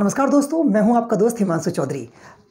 नमस्कार दोस्तों मैं हूं आपका दोस्त हिमांशु चौधरी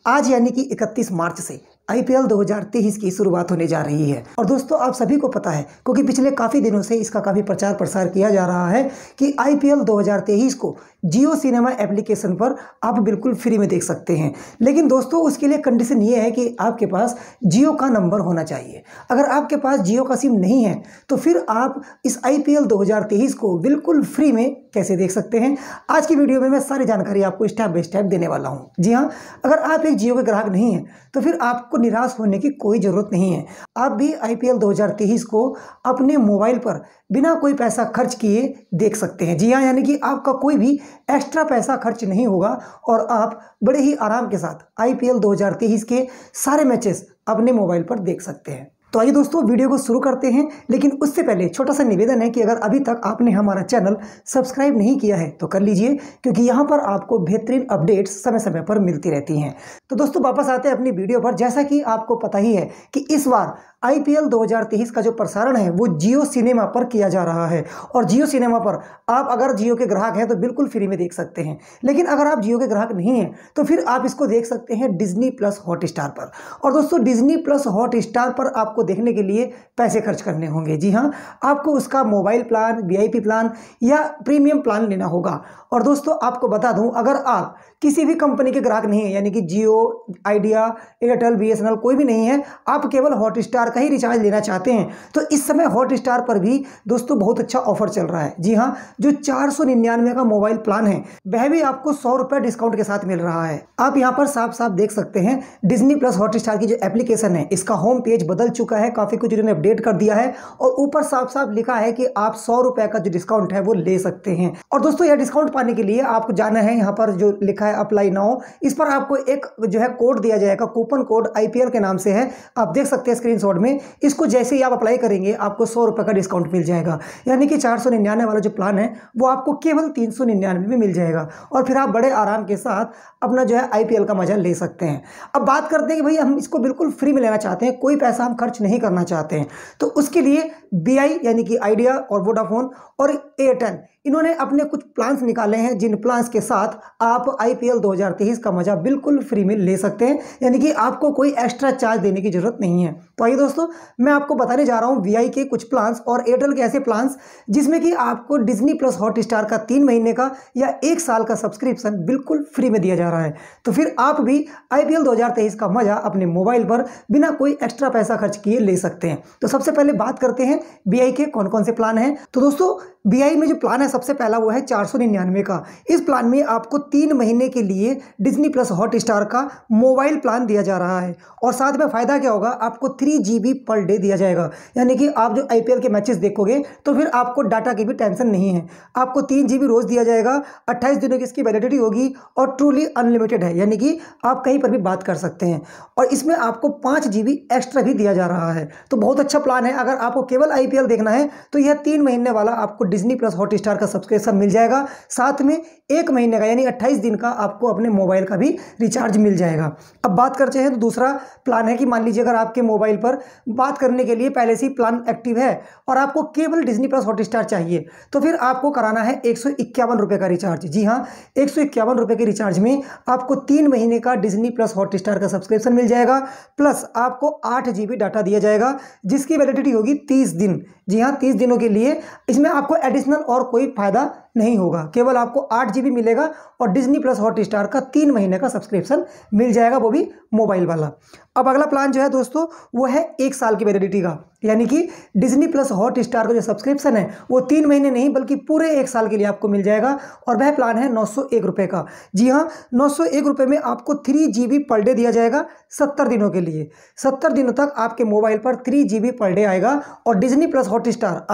आज यानी कि 31 मार्च से आईपीएल 2023 की शुरुआत होने जा रही है और दोस्तों आप सभी को पता है क्योंकि पिछले काफ़ी दिनों से इसका काफ़ी प्रचार प्रसार किया जा रहा है कि आईपीएल 2023 को जियो सिनेमा एप्लीकेशन पर आप बिल्कुल फ्री में देख सकते हैं लेकिन दोस्तों उसके लिए कंडीशन ये है कि आपके पास जियो का नंबर होना चाहिए अगर आपके पास जियो का सिम नहीं है तो फिर आप इस आई पी को बिल्कुल फ्री में कैसे देख सकते हैं आज की वीडियो में मैं सारी जानकारी आपको स्टेप बाई स्टेप देने वाला हूँ जी हाँ अगर आप एक जियो के ग्राहक नहीं है तो फिर आपको निराश होने की कोई ज़रूरत नहीं है आप भी आई पी को अपने मोबाइल पर बिना कोई पैसा खर्च किए देख सकते हैं जी हाँ यानी कि आपका कोई भी एक्स्ट्रा पैसा खर्च नहीं होगा और आप बड़े ही आराम के साथ आई पी के सारे मैचेस अपने मोबाइल पर देख सकते हैं तो आइए दोस्तों वीडियो को शुरू करते हैं लेकिन उससे पहले छोटा सा निवेदन है कि अगर अभी तक आपने हमारा चैनल सब्सक्राइब नहीं किया है तो कर लीजिए क्योंकि यहाँ पर आपको बेहतरीन अपडेट्स समय समय पर मिलती रहती हैं तो दोस्तों वापस आते हैं अपनी वीडियो पर जैसा कि आपको पता ही है कि इस बार आईपीएल 2023 का जो प्रसारण है वो जियो सिनेमा पर किया जा रहा है और जियो सिनेमा पर आप अगर जियो के ग्राहक हैं तो बिल्कुल फ्री में देख सकते हैं लेकिन अगर आप जियो के ग्राहक नहीं हैं तो फिर आप इसको देख सकते हैं डिज्नी प्लस हॉट स्टार पर और दोस्तों डिज्नी प्लस हॉट स्टार पर आपको देखने के लिए पैसे खर्च करने होंगे जी हाँ आपको उसका मोबाइल प्लान वी प्लान या प्रीमियम प्लान लेना होगा और दोस्तों आपको बता दूँ अगर आप किसी भी कंपनी के ग्राहक नहीं है यानी कि जियो आइडिया एयरटेल बी कोई भी नहीं है आप केवल हॉट स्टार का ही रिचार्ज लेना चाहते हैं तो इस समय हॉट स्टार पर भी दोस्तों बहुत अच्छा ऑफर चल रहा है जी हाँ जो चार का मोबाइल प्लान है वह भी आपको सौ डिस्काउंट के साथ मिल रहा है आप यहाँ पर साफ साफ देख सकते हैं डिजनी प्लस हॉट स्टार की जो एप्लीकेशन है इसका होम पेज बदल चुका है काफ़ी कुछ इन्होंने अपडेट कर दिया है और ऊपर साफ साफ लिखा है कि आप सौ रुपए का जो डिस्काउंट है वो ले सकते हैं और दोस्तों यह डिस्काउंट पाने के लिए आपको जाना है यहाँ पर जो लिखा है अप्लाई नाउ इस पर आपको एक जो है कोड दिया जाएगा कूपन कोड आईपीएल के नाम से है आप देख सकते हैं स्क्रीन कोड में इसको जैसे ही आप अप्लाई करेंगे आपको सौ रुपये का डिस्काउंट मिल जाएगा यानी कि चार सौ निन्यानवे वाला जो प्लान है वो आपको केवल तीन सौ निन्यानवे में मिल जाएगा और फिर आप बड़े आराम के साथ अपना जो है आई का मजा ले सकते हैं अब बात करते हैं कि भाई हम इसको बिल्कुल फ्री में लेना चाहते हैं कोई पैसा हम खर्च नहीं करना चाहते हैं तो उसके लिए बी यानी कि आइडिया और वोडाफोन और एयरटेल इन्होंने अपने कुछ प्लान्स निकाले हैं जिन प्लान्स के साथ आप आईपीएल 2023 का मज़ा बिल्कुल फ्री में ले सकते हैं यानी कि आपको कोई एक्स्ट्रा चार्ज देने की ज़रूरत नहीं है तो आइए दोस्तों मैं आपको बताने जा रहा हूँ वीआई के कुछ प्लान्स और एयरटेल के ऐसे प्लान्स जिसमें कि आपको डिजनी प्लस हॉट स्टार का तीन महीने का या एक साल का सब्सक्रिप्शन बिल्कुल फ्री में दिया जा रहा है तो फिर आप भी आई पी का मज़ा अपने मोबाइल पर बिना कोई एक्स्ट्रा पैसा खर्च किए ले सकते हैं तो सबसे पहले बात करते हैं वी के कौन कौन से प्लान हैं तो दोस्तों बी में जो प्लान है सबसे पहला वो है चार सौ निन्यानवे का इस प्लान में आपको तीन महीने के लिए डिजनी प्लस हॉट स्टार का मोबाइल प्लान दिया जा रहा है और साथ में फ़ायदा क्या होगा आपको थ्री जी पर डे दिया जाएगा यानी कि आप जो आई के मैचेस देखोगे तो फिर आपको डाटा की भी टेंशन नहीं है आपको तीन जी रोज़ दिया जाएगा अट्ठाईस दिनों की इसकी वैलिडिटी होगी और ट्रूली अनलिमिटेड है यानी कि आप कहीं पर भी बात कर सकते हैं और इसमें आपको पाँच जी एक्स्ट्रा भी दिया जा रहा है तो बहुत अच्छा प्लान है अगर आपको केवल आई देखना है तो यह तीन महीने वाला आपको डिज्नी प्लस हॉट स्टार का सब्सक्रिप्शन मिल जाएगा साथ में एक महीने का यानी अट्ठाईस दिन का आपको अपने मोबाइल का भी रिचार्ज मिल जाएगा अब बात करते हैं तो दूसरा प्लान है कि मान लीजिए अगर आपके मोबाइल पर बात करने के लिए पहले से ही प्लान एक्टिव है और आपको केवल डिज्नी प्लस हॉट स्टार चाहिए तो फिर आपको कराना है एक सौ का रिचार्ज जी हाँ एक सौ के रिचार्ज में आपको तीन महीने का डिज्नी प्लस हॉट स्टार का सब्सक्रिप्शन मिल जाएगा प्लस आपको आठ जी डाटा दिया जाएगा जिसकी वैलिडिटी होगी तीस दिन जी हाँ तीस दिनों के लिए इसमें आपको एडिशनल और कोई फ़ायदा नहीं होगा केवल आपको आठ जी मिलेगा और डिजनी प्लस हॉट स्टार का तीन महीने का सब्सक्रिप्शन मिल जाएगा वो भी मोबाइल वाला अब अगला प्लान जो है दोस्तों वो है एक साल की वैलिडिटी का यानी कि डिजनी प्लस हॉट स्टार का जो सब्सक्रिप्शन है वो तीन महीने नहीं बल्कि पूरे एक साल के लिए आपको मिल जाएगा और वह प्लान है नौ का जी हाँ नौ में आपको थ्री पर डे दिया जाएगा सत्तर दिनों के लिए सत्तर दिनों तक आपके मोबाइल पर थ्री पर डे आएगा और डिजनी प्लस हॉट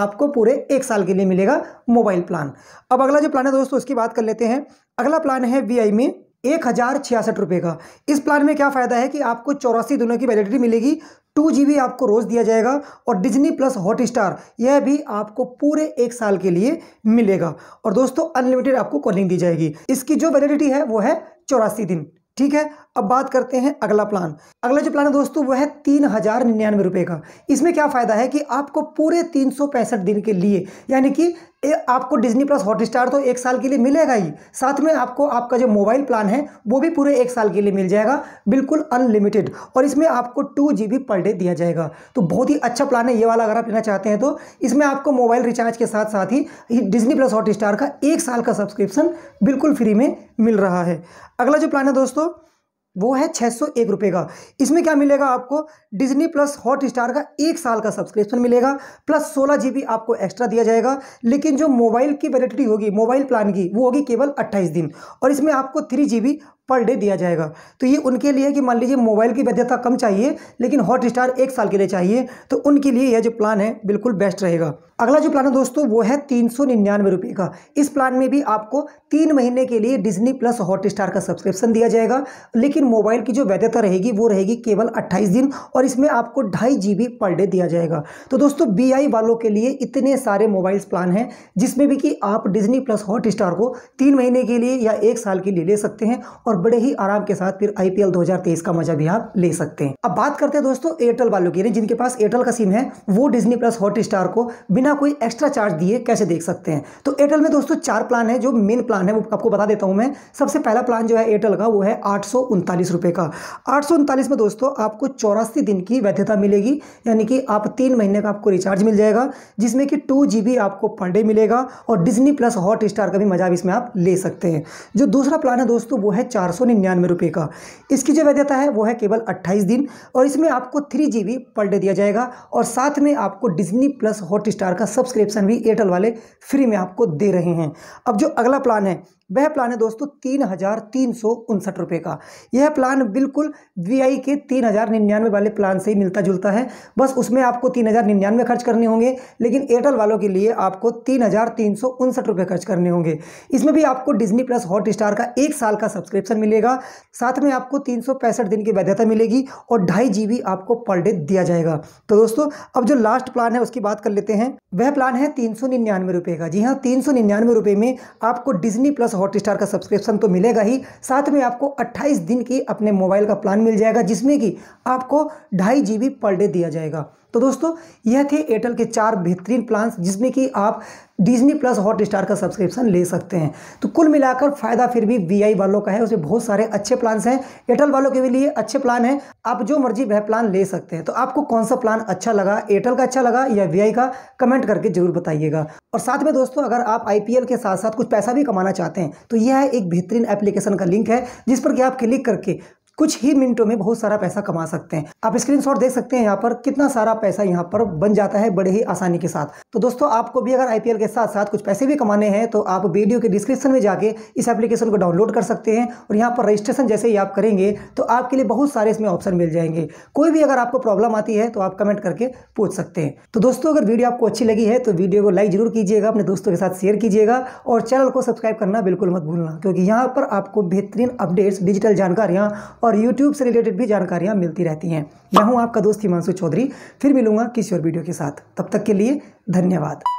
आपको पूरे एक साल के लिए मिलेगा मोबाइल प्लान अब अगला जो प्लान है दोस्तों इसकी बात कर लेते हैं अगला प्लान है वी में एक हज़ार छियासठ रुपए का इस प्लान में क्या फ़ायदा है कि आपको चौरासी दिनों की वैलिडिटी मिलेगी टू जी आपको रोज़ दिया जाएगा और डिजनी प्लस हॉट स्टार यह भी आपको पूरे एक साल के लिए मिलेगा और दोस्तों अनलिमिटेड आपको कॉलिंग दी जाएगी इसकी जो वैलिडिटी है वो है चौरासी दिन ठीक है अब बात करते हैं अगला प्लान अगला जो प्लान है दोस्तों वह है तीन हज़ार निन्यानवे रुपये का इसमें क्या फ़ायदा है कि आपको पूरे तीन सौ पैंसठ दिन के लिए यानी कि ए, आपको डिजनी प्लस हॉटस्टार तो एक साल के लिए मिलेगा ही साथ में आपको आपका जो मोबाइल प्लान है वो भी पूरे एक साल के लिए मिल जाएगा बिल्कुल अनलिमिटेड और इसमें आपको टू जी बी पर डे दिया जाएगा तो बहुत ही अच्छा प्लान है ये वाला अगर आप लेना चाहते हैं तो इसमें आपको मोबाइल रिचार्ज के साथ साथ ही डिजनी प्लस स्टार का एक साल का सब्सक्रिप्शन बिल्कुल फ्री में मिल रहा है अगला जो प्लान है दोस्तों वो है छः सौ एक रुपये का इसमें क्या मिलेगा आपको डिज्नी प्लस हॉट स्टार का एक साल का सब्सक्रिप्शन मिलेगा प्लस सोलह जी आपको एक्स्ट्रा दिया जाएगा लेकिन जो मोबाइल की वैलिडिटी होगी मोबाइल प्लान की वो होगी केवल अट्ठाईस दिन और इसमें आपको थ्री जी पर डे दिया जाएगा तो ये उनके लिए कि मान लीजिए मोबाइल की वैधता कम चाहिए लेकिन हॉट स्टार एक साल के लिए चाहिए तो उनके लिए यह जो प्लान है बिल्कुल बेस्ट रहेगा अगला जो प्लान है दोस्तों वो है तीन सौ निन्यानवे रुपये का इस प्लान में भी आपको तीन महीने के लिए डिजनी प्लस हॉट स्टार का सब्सक्रिप्शन दिया जाएगा लेकिन मोबाइल की जो वैधता रहेगी वो रहेगी केवल अट्ठाईस दिन और इसमें आपको ढाई जी पर डे दिया जाएगा तो दोस्तों बी वालों के लिए इतने सारे मोबाइल्स प्लान हैं जिसमें भी कि आप डिजनी प्लस हॉट स्टार को तीन महीने के लिए या एक साल के लिए ले सकते हैं और और बड़े ही आराम के साथ फिर आईपीएल 2023 का मजा भी आप ले सकते हैं अब बात करते हैं दोस्तों एयरटेल वालों की जिनके पास एयरटेल का सिम है वो डिजनी प्लस हॉट को बिना कोई एक्स्ट्रा चार्ज दिए कैसे देख सकते हैं तो एयरटेल में दोस्तों चार प्लान है जो मेन प्लान है वो आपको बता देता हूं मैं सबसे पहला प्लान जो है एयरटेल का वो है आठ रुपए का आठ में दोस्तों आपको चौरासी दिन की वैधता मिलेगी यानी कि आप तीन महीने का आपको रिचार्ज मिल जाएगा जिसमें कि टू आपको पर डे मिलेगा और डिजनी प्लस हॉट का भी मजा भी इसमें आप ले सकते हैं जो दूसरा प्लान है दोस्तों वो है चार चार सौ निन्यानवे रुपये का इसकी जो वैधता है वो है केवल अट्ठाईस दिन और इसमें आपको थ्री जी बी पर डे दिया जाएगा और साथ में आपको डिजनी प्लस हॉट स्टार का सब्सक्रिप्शन भी एयरटेल वाले फ्री में आपको दे रहे हैं अब जो अगला प्लान है वह प्लान है दोस्तों तीन हज़ार तीन सौ उनसठ रुपये का यह प्लान बिल्कुल वी के तीन हज़ार निन्यानवे वाले प्लान से ही मिलता जुलता है बस उसमें आपको तीन हज़ार निन्यानवे खर्च करने होंगे लेकिन एयरटेल वालों के लिए आपको तीन हज़ार तीन सौ उनसठ रुपये खर्च करने होंगे इसमें भी आपको डिजनी प्लस हॉट स्टार का एक साल का सब्सक्रिप्शन मिलेगा साथ में आपको तीन सौ पैंसठ दिन की वैधता मिलेगी और ढाई जी बी आपको पर डे दिया जाएगा तो दोस्तों अब जो लास्ट प्लान है उसकी बात कर लेते हैं वह प्लान है तीन सौ निन्यानवे रुपए का जी हाँ तीन सौ निन्यानवे रुपए में आपको डिजनी प्लस हॉटस्टार का सब्सक्रिप्शन तो मिलेगा ही साथ में आपको 28 दिन की अपने मोबाइल का प्लान मिल जाएगा जिसमें कि आपको ढाई जी पर डे दिया जाएगा तो दोस्तों यह थे एयरटेल के चार बेहतरीन प्लान्स जिसमें कि आप डिजनी प्लस हॉट स्टार का सब्सक्रिप्शन ले सकते हैं तो कुल मिलाकर फ़ायदा फिर भी वी वालों का है उसमें बहुत सारे अच्छे प्लान्स हैं एयरटेल वालों के लिए अच्छे प्लान हैं आप जो मर्जी वह प्लान ले सकते हैं तो आपको कौन सा प्लान अच्छा लगा एयरटेल का अच्छा लगा या वी का कमेंट करके ज़रूर बताइएगा और साथ में दोस्तों अगर आप आई के साथ साथ कुछ पैसा भी कमाना चाहते हैं तो यह है एक बेहतरीन एप्लीकेशन का लिंक है जिस पर कि आप क्लिक करके कुछ ही मिनटों में बहुत सारा पैसा कमा सकते हैं आप शॉट देख सकते हैं यहाँ पर कितना सारा पैसा यहाँ पर बन जाता है बड़े ही आसानी के साथ तो दोस्तों आपको भी अगर आईपीएल के साथ साथ कुछ पैसे भी कमाने हैं तो आप वीडियो के डिस्क्रिप्शन में जाके इस एप्लीकेशन को डाउनलोड कर सकते हैं और यहाँ पर रजिस्ट्रेशन जैसे ही आप करेंगे तो आपके लिए बहुत सारे इसमें ऑप्शन मिल जाएंगे कोई भी अगर आपको प्रॉब्लम आती है तो आप कमेंट करके पूछ सकते हैं तो दोस्तों अगर वीडियो आपको अच्छी लगी है तो वीडियो को लाइक जरूर कीजिएगा अपने दोस्तों के साथ शेयर कीजिएगा और चैनल को सब्सक्राइब करना बिल्कुल मत भूलना क्योंकि यहाँ पर आपको बेहतरीन अपडेट्स डिजिटल जानकारियाँ और यूट्यूब से रिलेटेड भी जानकारियाँ मिलती रहती हैं मैं हूँ आपका दोस्त हिमांशु चौधरी फिर मिलूंगा किसी और वीडियो के साथ तब तक के लिए धन्यवाद